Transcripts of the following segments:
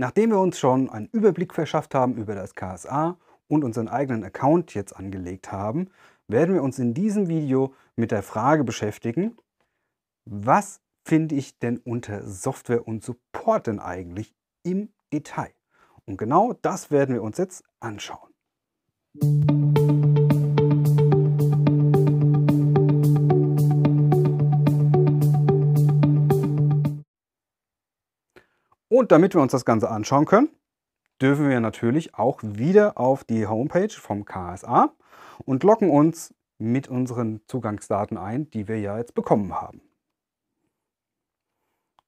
Nachdem wir uns schon einen Überblick verschafft haben über das KSA und unseren eigenen Account jetzt angelegt haben, werden wir uns in diesem Video mit der Frage beschäftigen, was finde ich denn unter Software und Support denn eigentlich im Detail? Und genau das werden wir uns jetzt anschauen. Und damit wir uns das Ganze anschauen können, dürfen wir natürlich auch wieder auf die Homepage vom KSA und locken uns mit unseren Zugangsdaten ein, die wir ja jetzt bekommen haben.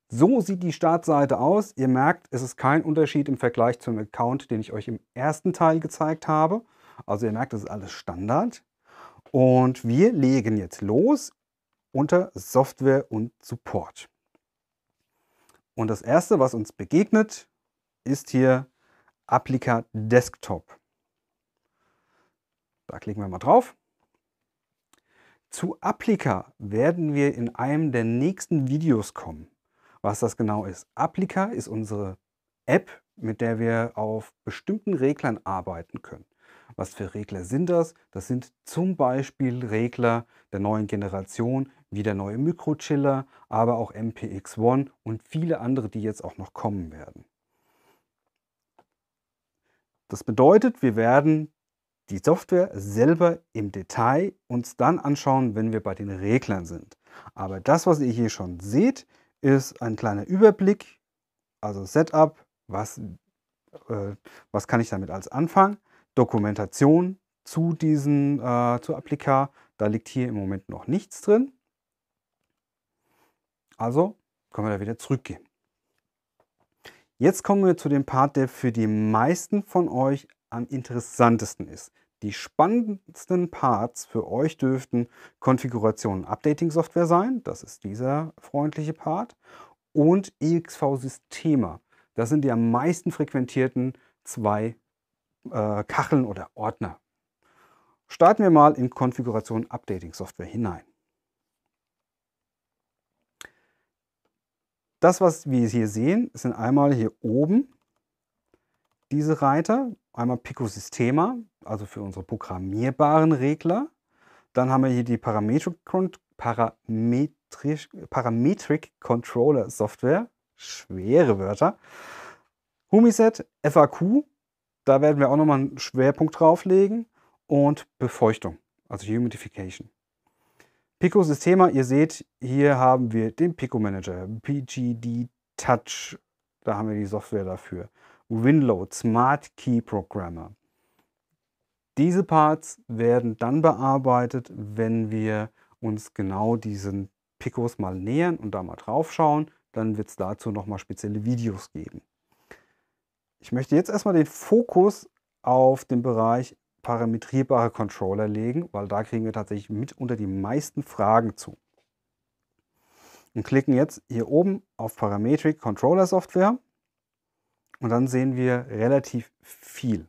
So sieht die Startseite aus. Ihr merkt, es ist kein Unterschied im Vergleich zum Account, den ich euch im ersten Teil gezeigt habe. Also ihr merkt, es ist alles Standard. Und wir legen jetzt los unter Software und Support. Und das erste, was uns begegnet, ist hier Applica Desktop. Da klicken wir mal drauf. Zu Applica werden wir in einem der nächsten Videos kommen. Was das genau ist. Applica ist unsere App, mit der wir auf bestimmten Reglern arbeiten können. Was für Regler sind das? Das sind zum Beispiel Regler der neuen Generation, wie der neue Mikrochiller, aber auch MPX1 und viele andere, die jetzt auch noch kommen werden. Das bedeutet, wir werden die Software selber im Detail uns dann anschauen, wenn wir bei den Reglern sind. Aber das, was ihr hier schon seht, ist ein kleiner Überblick, also Setup, was, äh, was kann ich damit als anfangen. Dokumentation zu diesen, äh, zu Applica. Da liegt hier im Moment noch nichts drin. Also können wir da wieder zurückgehen. Jetzt kommen wir zu dem Part, der für die meisten von euch am interessantesten ist. Die spannendsten Parts für euch dürften Konfiguration und Updating-Software sein. Das ist dieser freundliche Part. Und EXV-Systeme. Das sind die am meisten frequentierten zwei äh, Kacheln oder Ordner. Starten wir mal in Konfiguration Updating Software hinein. Das, was wir hier sehen, sind einmal hier oben diese Reiter, einmal Pico Systema, also für unsere programmierbaren Regler. Dann haben wir hier die Parametric, Parametric, Parametric Controller Software, schwere Wörter. Humiset, FAQ, da werden wir auch nochmal einen Schwerpunkt drauflegen und Befeuchtung, also Humidification. Pico-Systema, ihr seht, hier haben wir den Pico-Manager, PGD Touch, da haben wir die Software dafür, Winload, Smart Key Programmer. Diese Parts werden dann bearbeitet, wenn wir uns genau diesen Picos mal nähern und da mal drauf schauen. Dann wird es dazu nochmal spezielle Videos geben. Ich möchte jetzt erstmal den Fokus auf den Bereich parametrierbare Controller legen, weil da kriegen wir tatsächlich mitunter die meisten Fragen zu. Und klicken jetzt hier oben auf Parametric Controller Software und dann sehen wir relativ viel.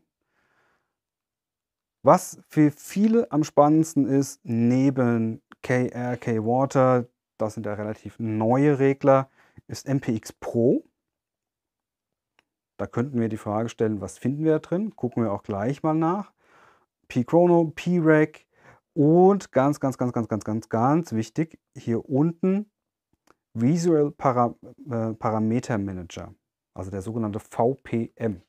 Was für viele am spannendsten ist, neben KR, K-Water, das sind ja relativ neue Regler, ist MPX Pro. Da könnten wir die Frage stellen, was finden wir da drin? Gucken wir auch gleich mal nach. P-Chrono, P-Rack und ganz, ganz, ganz, ganz, ganz, ganz, ganz wichtig, hier unten Visual Param äh, Parameter Manager, also der sogenannte VPM.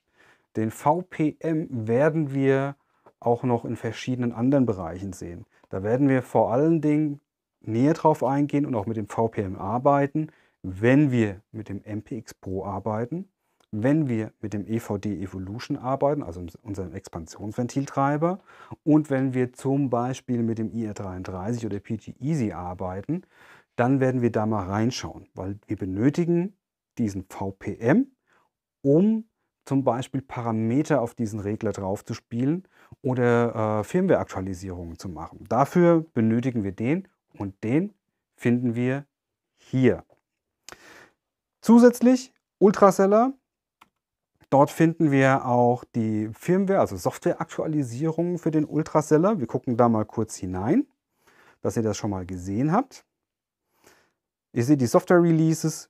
Den VPM werden wir auch noch in verschiedenen anderen Bereichen sehen. Da werden wir vor allen Dingen näher drauf eingehen und auch mit dem VPM arbeiten, wenn wir mit dem MPX Pro arbeiten wenn wir mit dem EVD Evolution arbeiten, also unserem Expansionsventiltreiber, und wenn wir zum Beispiel mit dem IR33 oder PG Easy arbeiten, dann werden wir da mal reinschauen, weil wir benötigen diesen VPM, um zum Beispiel Parameter auf diesen Regler draufzuspielen oder äh, Firmware-Aktualisierungen zu machen. Dafür benötigen wir den und den finden wir hier. Zusätzlich Ultraseller Dort finden wir auch die Firmware, also Softwareaktualisierungen für den Ultraseller. Wir gucken da mal kurz hinein, dass ihr das schon mal gesehen habt. Ihr seht die Software-Releases,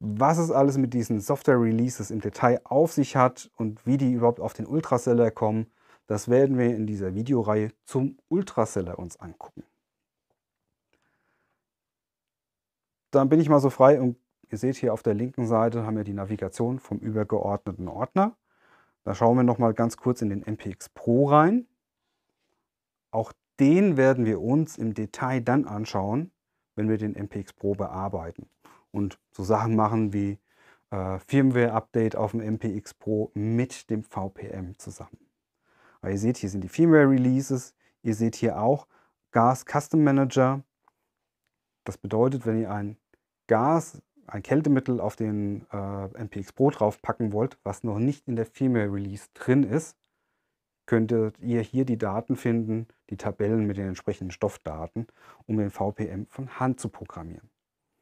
was es alles mit diesen Software-Releases im Detail auf sich hat und wie die überhaupt auf den Ultraseller kommen. Das werden wir in dieser Videoreihe zum Ultraseller uns angucken. Dann bin ich mal so frei und Ihr seht hier auf der linken Seite haben wir die Navigation vom übergeordneten Ordner. Da schauen wir nochmal ganz kurz in den MPX Pro rein. Auch den werden wir uns im Detail dann anschauen, wenn wir den MPX Pro bearbeiten und so Sachen machen wie äh, Firmware-Update auf dem MPX Pro mit dem VPM zusammen. Aber ihr seht, hier sind die Firmware-Releases. Ihr seht hier auch GAS Custom Manager. Das bedeutet, wenn ihr ein GAS ein Kältemittel auf den äh, MPX Pro draufpacken wollt, was noch nicht in der Female Release drin ist, könntet ihr hier die Daten finden, die Tabellen mit den entsprechenden Stoffdaten, um den VPM von Hand zu programmieren.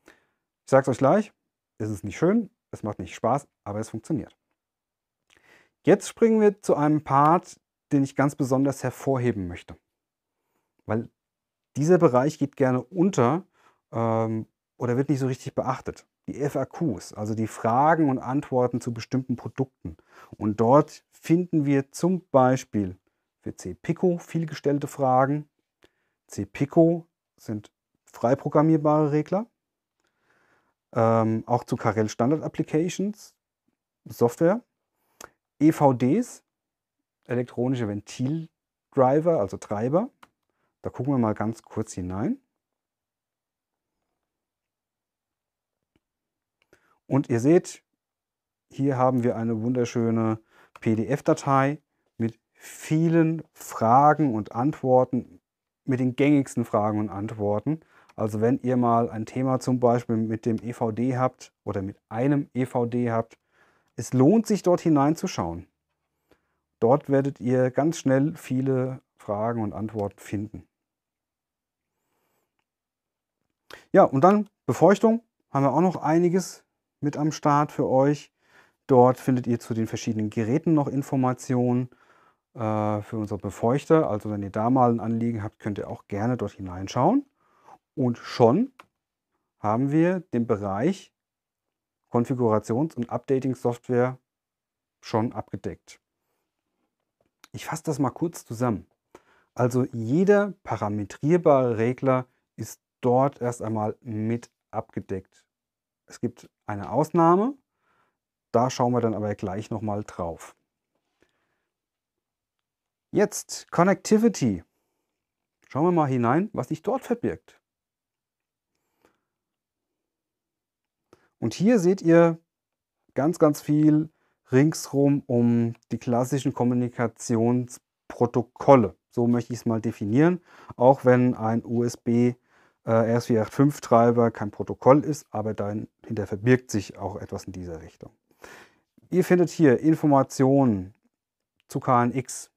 Ich sage es euch gleich, es ist nicht schön, es macht nicht Spaß, aber es funktioniert. Jetzt springen wir zu einem Part, den ich ganz besonders hervorheben möchte, weil dieser Bereich geht gerne unter ähm, oder wird nicht so richtig beachtet die FAQs, also die Fragen und Antworten zu bestimmten Produkten. Und dort finden wir zum Beispiel für CPICO vielgestellte Fragen. CPICO sind frei programmierbare Regler. Ähm, auch zu Carell Standard Applications, Software. EVDs, elektronische Ventildriver, also Treiber. Da gucken wir mal ganz kurz hinein. Und ihr seht, hier haben wir eine wunderschöne PDF-Datei mit vielen Fragen und Antworten, mit den gängigsten Fragen und Antworten. Also wenn ihr mal ein Thema zum Beispiel mit dem EVD habt oder mit einem EVD habt, es lohnt sich dort hineinzuschauen. Dort werdet ihr ganz schnell viele Fragen und Antworten finden. Ja, und dann Befeuchtung haben wir auch noch einiges mit am Start für euch. Dort findet ihr zu den verschiedenen Geräten noch Informationen äh, für unsere Befeuchter. Also wenn ihr da mal ein Anliegen habt, könnt ihr auch gerne dort hineinschauen. Und schon haben wir den Bereich Konfigurations- und Updating-Software schon abgedeckt. Ich fasse das mal kurz zusammen. Also jeder parametrierbare Regler ist dort erst einmal mit abgedeckt. Es gibt eine Ausnahme, da schauen wir dann aber gleich nochmal drauf. Jetzt Connectivity. Schauen wir mal hinein, was sich dort verbirgt. Und hier seht ihr ganz, ganz viel ringsrum um die klassischen Kommunikationsprotokolle. So möchte ich es mal definieren, auch wenn ein USB äh, RSV 8.5 Treiber kein Protokoll ist, aber dahinter verbirgt sich auch etwas in dieser Richtung. Ihr findet hier Informationen zu KNX,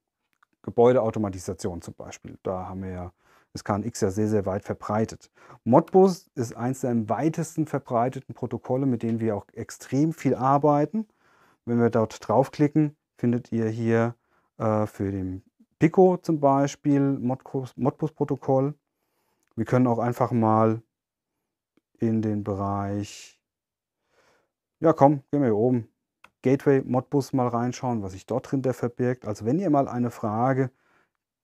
Gebäudeautomatisation zum Beispiel. Da haben wir ja das KNX ja sehr, sehr weit verbreitet. Modbus ist eines der am weitesten verbreiteten Protokolle, mit denen wir auch extrem viel arbeiten. Wenn wir dort draufklicken, findet ihr hier äh, für den Pico zum Beispiel Modbus-Protokoll. Wir können auch einfach mal in den Bereich, ja komm, gehen wir hier oben, Gateway Modbus mal reinschauen, was sich dort drin der verbirgt. Also wenn ihr mal eine Frage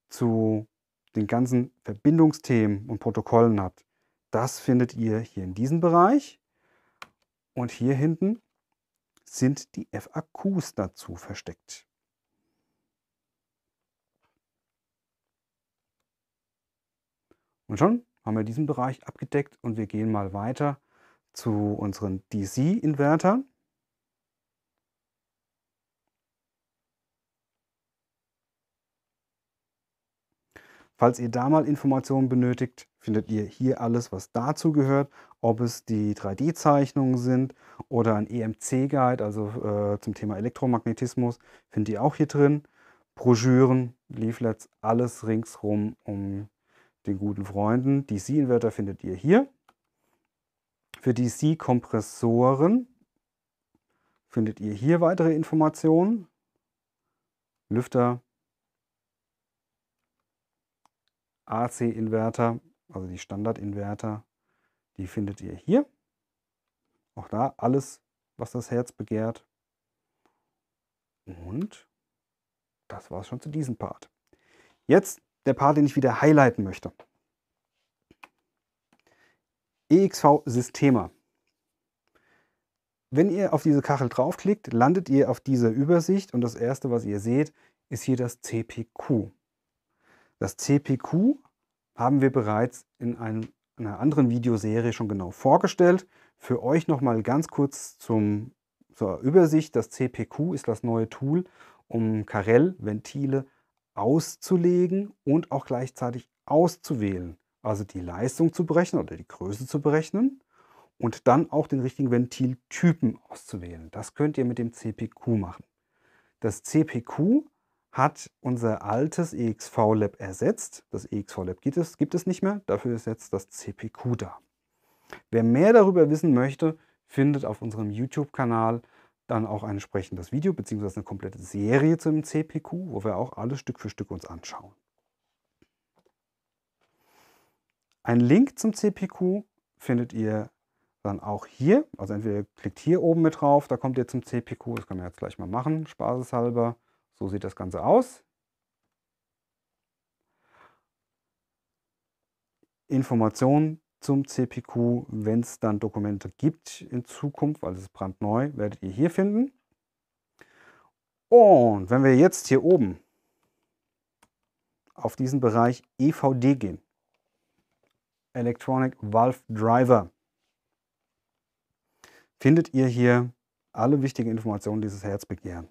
zu den ganzen Verbindungsthemen und Protokollen habt, das findet ihr hier in diesem Bereich. Und hier hinten sind die FAQs dazu versteckt. Und schon haben wir diesen Bereich abgedeckt und wir gehen mal weiter zu unseren DC-Invertern. Falls ihr da mal Informationen benötigt, findet ihr hier alles, was dazu gehört, ob es die 3D-Zeichnungen sind oder ein EMC-Guide, also äh, zum Thema Elektromagnetismus, findet ihr auch hier drin. Broschüren, Leaflets, alles ringsrum um den guten Freunden. DC-Inverter findet ihr hier. Für DC-Kompressoren findet ihr hier weitere Informationen. Lüfter, AC-Inverter, also die Standard-Inverter, die findet ihr hier. Auch da alles, was das Herz begehrt. Und das war es schon zu diesem Part. Jetzt der Part, den ich wieder highlighten möchte. EXV Systema. Wenn ihr auf diese Kachel draufklickt, landet ihr auf dieser Übersicht und das erste, was ihr seht, ist hier das CPQ. Das CPQ haben wir bereits in einem, einer anderen Videoserie schon genau vorgestellt. Für euch nochmal ganz kurz zum, zur Übersicht. Das CPQ ist das neue Tool, um Karell, Ventile auszulegen und auch gleichzeitig auszuwählen. Also die Leistung zu berechnen oder die Größe zu berechnen und dann auch den richtigen Ventiltypen auszuwählen. Das könnt ihr mit dem CPQ machen. Das CPQ hat unser altes EXV-Lab ersetzt. Das EXV-Lab gibt es, gibt es nicht mehr, dafür ist jetzt das CPQ da. Wer mehr darüber wissen möchte, findet auf unserem YouTube-Kanal dann auch ein entsprechendes Video bzw. eine komplette Serie zum CPQ, wo wir auch alles Stück für Stück uns anschauen. Ein Link zum CPQ findet ihr dann auch hier. Also entweder klickt hier oben mit drauf, da kommt ihr zum CPQ. Das können wir jetzt gleich mal machen, spaßeshalber. So sieht das Ganze aus. Informationen zum CPQ, wenn es dann Dokumente gibt in Zukunft, weil es ist brandneu, werdet ihr hier finden. Und wenn wir jetzt hier oben auf diesen Bereich EVD gehen, Electronic Valve Driver, findet ihr hier alle wichtigen Informationen dieses Herzbegehren.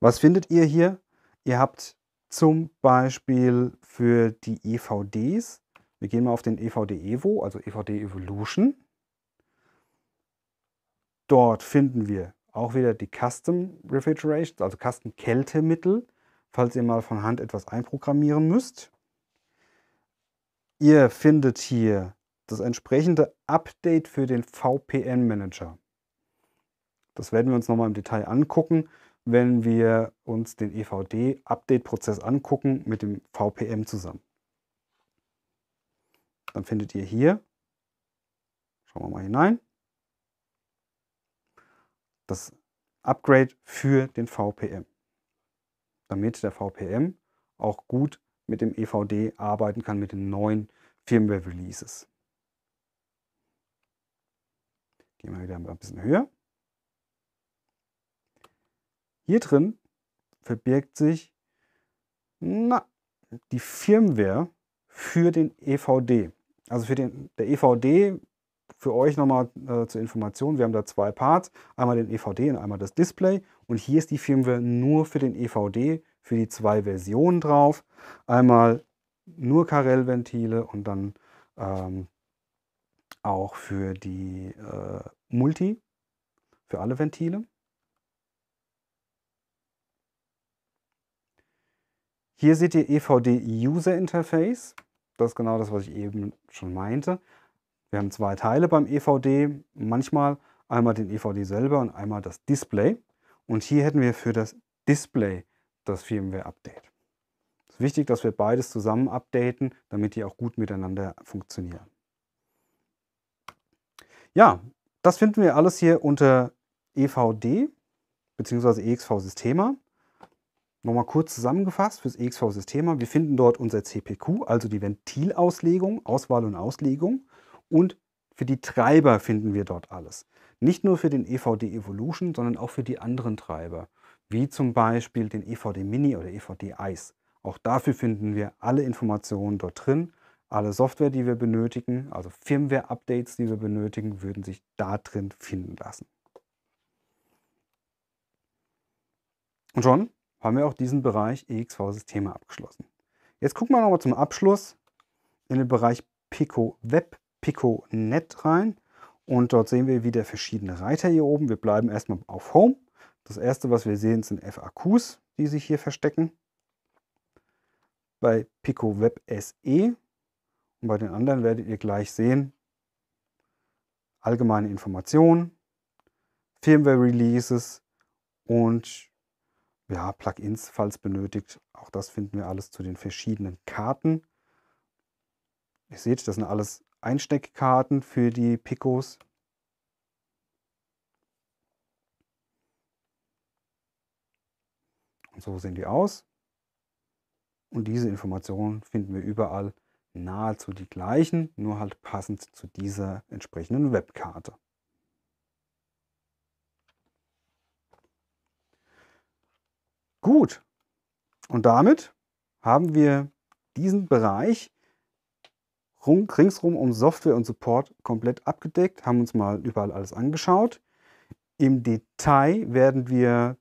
Was findet ihr hier? Ihr habt zum Beispiel für die EVDs wir gehen mal auf den EVD Evo, also EVD Evolution. Dort finden wir auch wieder die Custom Refrigeration, also Custom Kältemittel, falls ihr mal von Hand etwas einprogrammieren müsst. Ihr findet hier das entsprechende Update für den VPN Manager. Das werden wir uns nochmal im Detail angucken, wenn wir uns den EVD-Update-Prozess angucken mit dem VPN zusammen. Dann findet ihr hier, schauen wir mal hinein, das Upgrade für den VPM, damit der VPM auch gut mit dem EVD arbeiten kann, mit den neuen Firmware-Releases. Gehen wir wieder ein bisschen höher. Hier drin verbirgt sich na, die Firmware für den EVD. Also für den, der EVD, für euch nochmal äh, zur Information, wir haben da zwei Parts, einmal den EVD und einmal das Display. Und hier ist die Firmware nur für den EVD, für die zwei Versionen drauf. Einmal nur Carell-Ventile und dann ähm, auch für die äh, Multi, für alle Ventile. Hier seht ihr EVD User Interface das ist genau das, was ich eben schon meinte. Wir haben zwei Teile beim EVD, manchmal einmal den EVD selber und einmal das Display. Und hier hätten wir für das Display das Firmware-Update. Es ist wichtig, dass wir beides zusammen updaten, damit die auch gut miteinander funktionieren. Ja, das finden wir alles hier unter EVD bzw. EXV-Systema. Nochmal kurz zusammengefasst fürs EXV-Systema. Wir finden dort unser CPQ, also die Ventilauslegung, Auswahl und Auslegung. Und für die Treiber finden wir dort alles. Nicht nur für den EVD Evolution, sondern auch für die anderen Treiber, wie zum Beispiel den EVD Mini oder EVD Ice. Auch dafür finden wir alle Informationen dort drin. Alle Software, die wir benötigen, also Firmware-Updates, die wir benötigen, würden sich da drin finden lassen. Und schon haben wir auch diesen Bereich EXV-Systeme abgeschlossen. Jetzt gucken wir nochmal zum Abschluss in den Bereich Pico Web, Pico Net rein. Und dort sehen wir wieder verschiedene Reiter hier oben. Wir bleiben erstmal auf Home. Das erste, was wir sehen, sind FAQs, die sich hier verstecken. Bei Pico Web SE und bei den anderen werdet ihr gleich sehen, allgemeine Informationen, Firmware Releases und ja, Plugins, falls benötigt. Auch das finden wir alles zu den verschiedenen Karten. Ihr seht, das sind alles Einsteckkarten für die Picos. Und so sehen die aus. Und diese Informationen finden wir überall nahezu die gleichen, nur halt passend zu dieser entsprechenden Webkarte. Gut. Und damit haben wir diesen Bereich ringsrum um Software und Support komplett abgedeckt, haben uns mal überall alles angeschaut. Im Detail werden wir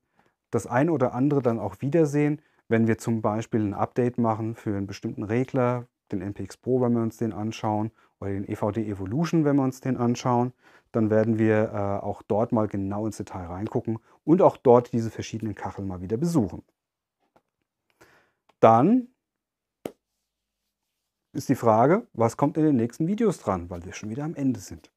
das eine oder andere dann auch wiedersehen, wenn wir zum Beispiel ein Update machen für einen bestimmten Regler, den MPX Pro, wenn wir uns den anschauen bei den EVD Evolution, wenn wir uns den anschauen, dann werden wir äh, auch dort mal genau ins Detail reingucken und auch dort diese verschiedenen Kacheln mal wieder besuchen. Dann ist die Frage, was kommt in den nächsten Videos dran, weil wir schon wieder am Ende sind.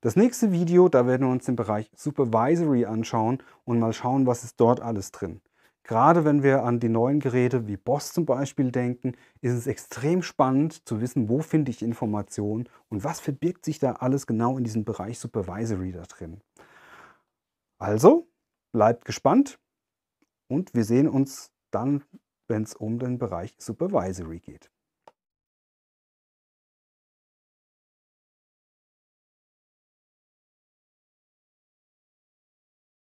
Das nächste Video, da werden wir uns den Bereich Supervisory anschauen und mal schauen, was ist dort alles drin. Gerade wenn wir an die neuen Geräte wie Boss zum Beispiel denken, ist es extrem spannend zu wissen, wo finde ich Informationen und was verbirgt sich da alles genau in diesem Bereich Supervisory da drin. Also, bleibt gespannt und wir sehen uns dann, wenn es um den Bereich Supervisory geht.